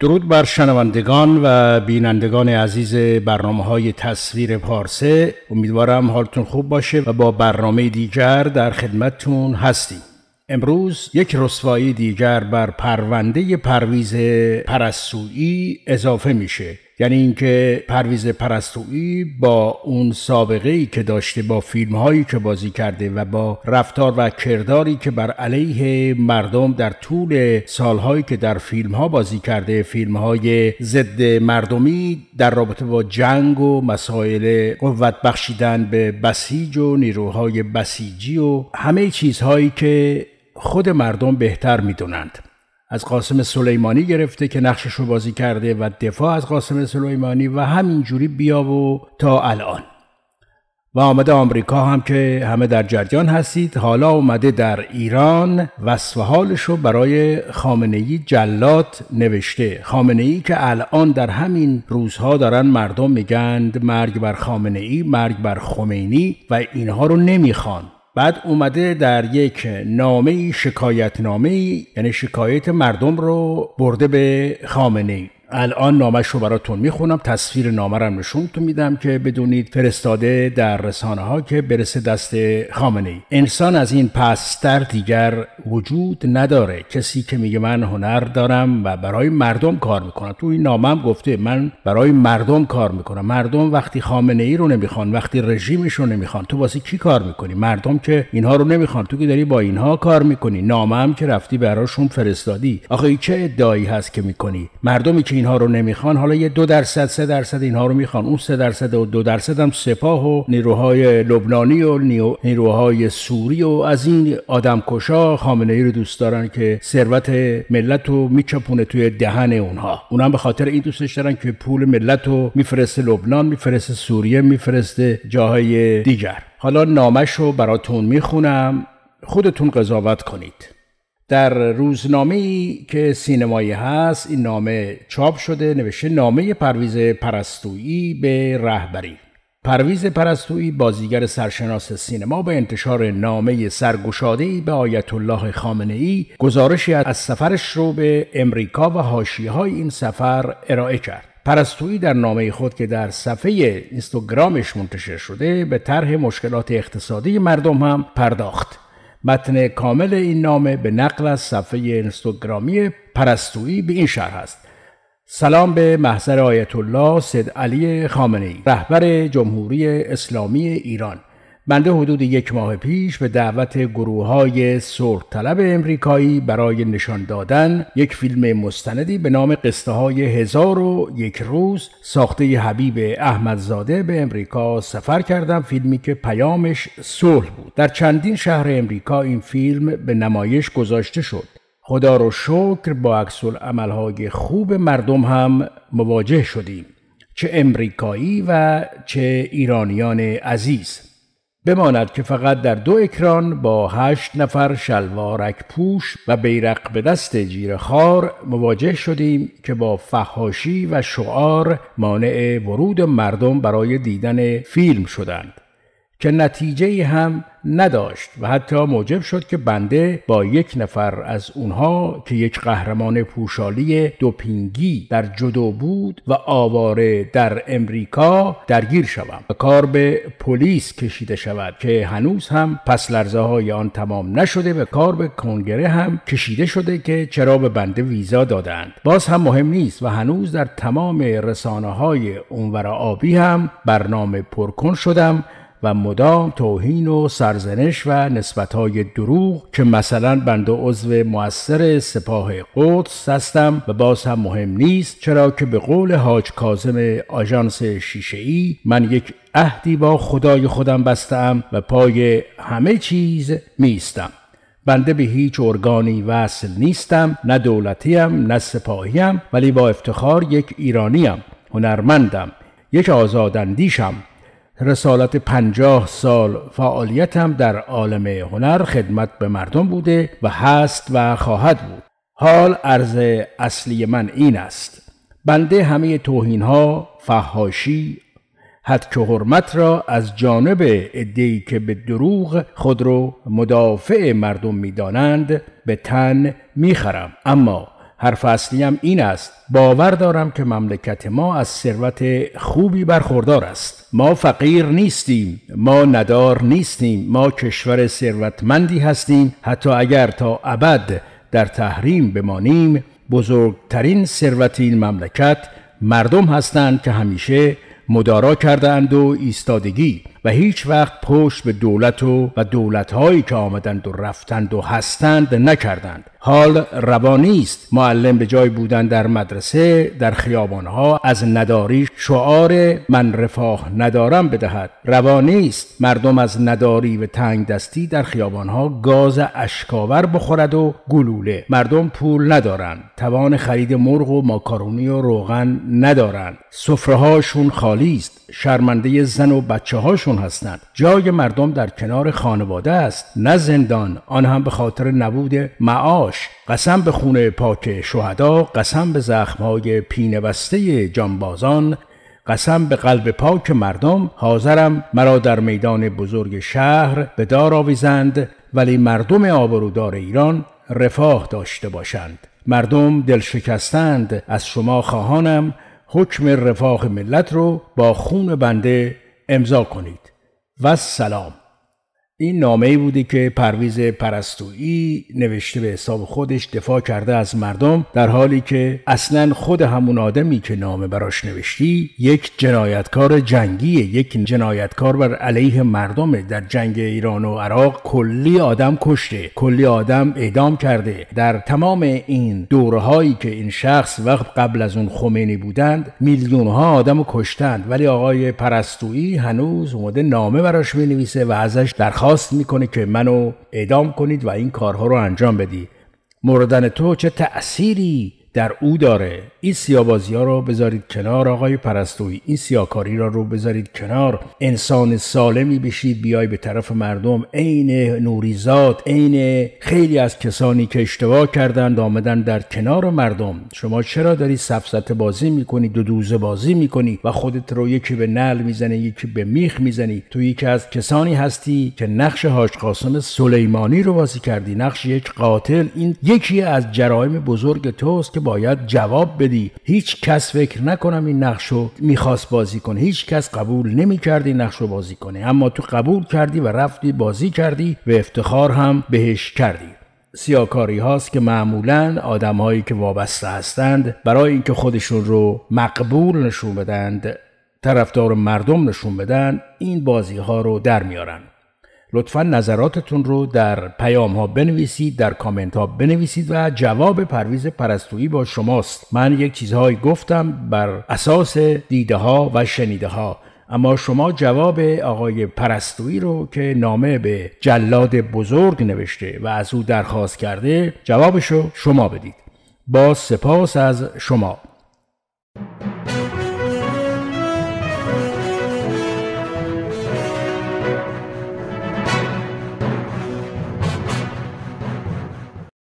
درود بر شنوندگان و بینندگان عزیز برنامه های تصویر پارسه امیدوارم حالتون خوب باشه و با برنامه دیگر در خدمتتون هستیم امروز یک رسوایی دیگر بر پرونده پرویز پرستویی اضافه میشه یعنی اینکه پرویز پرستویی با اون سابقه ای که داشته با فیلم هایی که بازی کرده و با رفتار و کرداری که بر علیه مردم در طول سالهایی که در فیلم ها بازی کرده فیلم های ضد مردمی در رابطه با جنگ و مسائل قوت بخشیدن به بسیج و نیروهای بسیجی و همه چیزهایی که خود مردم بهتر میدونند از قاسم سلیمانی گرفته که نقشش رو بازی کرده و دفاع از قاسم سلیمانی و همینجوری بیا و تا الان و آمده آمریکا هم که همه در جریان هستید حالا اومده در ایران وصف حالش رو برای خامنه ای جلات نوشته خامنه ای که الان در همین روزها دارن مردم میگند مرگ بر خامنه ای مرگ بر خمینی و اینها رو نمیخوان بعد اومده در یک نامه شکایت نامه یعنی شکایت مردم رو برده به خامنه ای الان نامش رو براتون میخونم تصویر نامه رو نشونتون میدم که بدونید فرستاده در رسانه ها که برسه دست خامنه ای انسان از این پستر دیگر وجود نداره کسی که میگه من هنر دارم و برای مردم کار میکنم تو این نامه هم گفته من برای مردم کار میکنم مردم وقتی خامنه ای رو نمیخوان وقتی رژیمش رو نمیخوان تو واسه کی کار میکنی مردم که اینها رو نمیخوان تو که داری با اینها کار میکنی نامه هم که رفتی براشون فرستادی آخه چه ادعایی هست که میکنی مردمی که اینها رو نمیخوان حالا یه دو درصد سه درصد اینها رو میخوان اون سه درصد و دو درصد هم سپاه و نیروهای لبنانی و نیروهای سوری و از این کشا خامنه ای رو دوست دارن که ثروت ملت رو میچپونه توی دهن اونها هم به خاطر این دوستش دارن که پول ملت رو میفرسته لبنان میفرسته سوریه میفرسته جاهای دیگر حالا نامش رو براتون میخونم خودتون قضاوت کنید در روزنامه که سینمایی هست این نامه چاپ شده نوشته نامه پرویز پرستویی به رهبری پرویز پرستویی بازیگر سرشناس سینما به انتشار نامه سرگشاده به آیت الله خامنه ای گزارشی از سفرش رو به امریکا و هاشیهای های این سفر ارائه کرد. پرستویی در نامه خود که در صفحه اینستاگرامش منتشر شده به طرح مشکلات اقتصادی مردم هم پرداخت. متن کامل این نامه به نقل از صفحه اینستاگرامی پرستویی به این شهر است سلام به محضر آیت الله سید علی خامنه‌ای رهبر جمهوری اسلامی ایران بنده حدود یک ماه پیش به دعوت گروه های سر طلب امریکایی برای نشان دادن یک فیلم مستندی به نام قصه های هزار و یک روز ساخته حبیب احمدزاده به امریکا سفر کردم فیلمی که پیامش صلح بود در چندین شهر امریکا این فیلم به نمایش گذاشته شد خدا رو شکر با عکس عملهای خوب مردم هم مواجه شدیم چه امریکایی و چه ایرانیان عزیز بماند که فقط در دو اکران با هشت نفر شلوارک پوش و بیرق به دست جیر خار مواجه شدیم که با فهاشی و شعار مانع ورود مردم برای دیدن فیلم شدند. که نتیجه هم نداشت و حتی موجب شد که بنده با یک نفر از اونها که یک قهرمان پوشالی دوپینگی در جدو بود و آواره در امریکا درگیر شوم و کار به پلیس کشیده شود که هنوز هم پس لرزه های آن تمام نشده و کار به کنگره هم کشیده شده که چرا به بنده ویزا دادند باز هم مهم نیست و هنوز در تمام رسانه های اونور آبی هم برنامه پرکن شدم و مدام توهین و سرزنش و نسبتهای دروغ که مثلا بنده عضو مؤثر سپاه قدس هستم و باز هم مهم نیست چرا که به قول حاج کازم آژانس شیشه ای من یک عهدی با خدای خودم بستم و پای همه چیز میستم بنده به هیچ ارگانی وصل نیستم نه دولتیم نه سپاهیم ولی با افتخار یک ایرانیم هنرمندم یک آزاداندیشم رسالت پنجاه سال فعالیتم در عالم هنر خدمت به مردم بوده و هست و خواهد بود حال عرض اصلی من این است بنده همه توهین ها فهاشی حد که حرمت را از جانب ادهی که به دروغ خود رو مدافع مردم دانند به تن خرم. اما حرف اصلیم این است باور دارم که مملکت ما از ثروت خوبی برخوردار است ما فقیر نیستیم ما ندار نیستیم ما کشور ثروتمندی هستیم حتی اگر تا ابد در تحریم بمانیم بزرگترین ثروت این مملکت مردم هستند که همیشه مدارا کردند و ایستادگی و هیچ وقت پشت به دولت و و دولتهایی که آمدند و رفتند و هستند نکردند حال روانی است معلم به جای بودن در مدرسه در خیابانها از نداری شعار من رفاه ندارم بدهد روانی است مردم از نداری و تنگ دستی در خیابانها گاز اشکاور بخورد و گلوله مردم پول ندارند توان خرید مرغ و ماکارونی و روغن ندارند سفرههاشون خالی است شرمنده زن و بچه هاشون خودشون هستند جای مردم در کنار خانواده است نه زندان آن هم به خاطر نبود معاش قسم به خونه پاک شهدا قسم به زخمهای پین جانبازان قسم به قلب پاک مردم حاضرم مرا در میدان بزرگ شهر به دار آویزند ولی مردم آبرودار ایران رفاه داشته باشند مردم دل شکستند از شما خواهانم حکم رفاه ملت رو با خون بنده امضا کنید و سلام این نامه ای بوده که پرویز پرستویی نوشته به حساب خودش دفاع کرده از مردم در حالی که اصلا خود همون آدمی که نامه براش نوشتی یک جنایتکار جنگی یک جنایتکار بر علیه مردم در جنگ ایران و عراق کلی آدم کشته کلی آدم اعدام کرده در تمام این دورهایی که این شخص وقت قبل از اون خمینی بودند میلیون ها آدم کشتند ولی آقای پرستویی هنوز اومده نامه براش مینویسه و ازش درخواست درخواست میکنه که منو اعدام کنید و این کارها رو انجام بدی مردن تو چه تأثیری در او داره این سیابازی ها رو بذارید کنار آقای پرستوی این سیاکاری را رو بذارید کنار انسان سالمی بشید بیای به طرف مردم عین نوریزاد عین خیلی از کسانی که اشتباه کردند آمدن در کنار مردم شما چرا داری سفسطه بازی میکنی دو دوزه بازی میکنی و خودت رو یکی به نل میزنی یکی به میخ میزنی تو یکی از کسانی هستی که نقش هاش قاسم سلیمانی رو بازی کردی نقش یک قاتل این یکی از جرایم بزرگ توست که باید جواب بدی هیچ کس فکر نکنم این نقش رو میخواست بازی کنه هیچ کس قبول نمیکردی این نقش رو بازی کنه اما تو قبول کردی و رفتی بازی کردی و افتخار هم بهش کردی سیاکاری هاست که معمولا آدم هایی که وابسته هستند برای اینکه خودشون رو مقبول نشون بدند طرفدار مردم نشون بدن این بازی ها رو در میارن لطفا نظراتتون رو در پیام ها بنویسید در کامنت ها بنویسید و جواب پرویز پرستویی با شماست من یک چیزهایی گفتم بر اساس دیده ها و شنیده ها اما شما جواب آقای پرستویی رو که نامه به جلاد بزرگ نوشته و از او درخواست کرده جوابشو شما بدید با سپاس از شما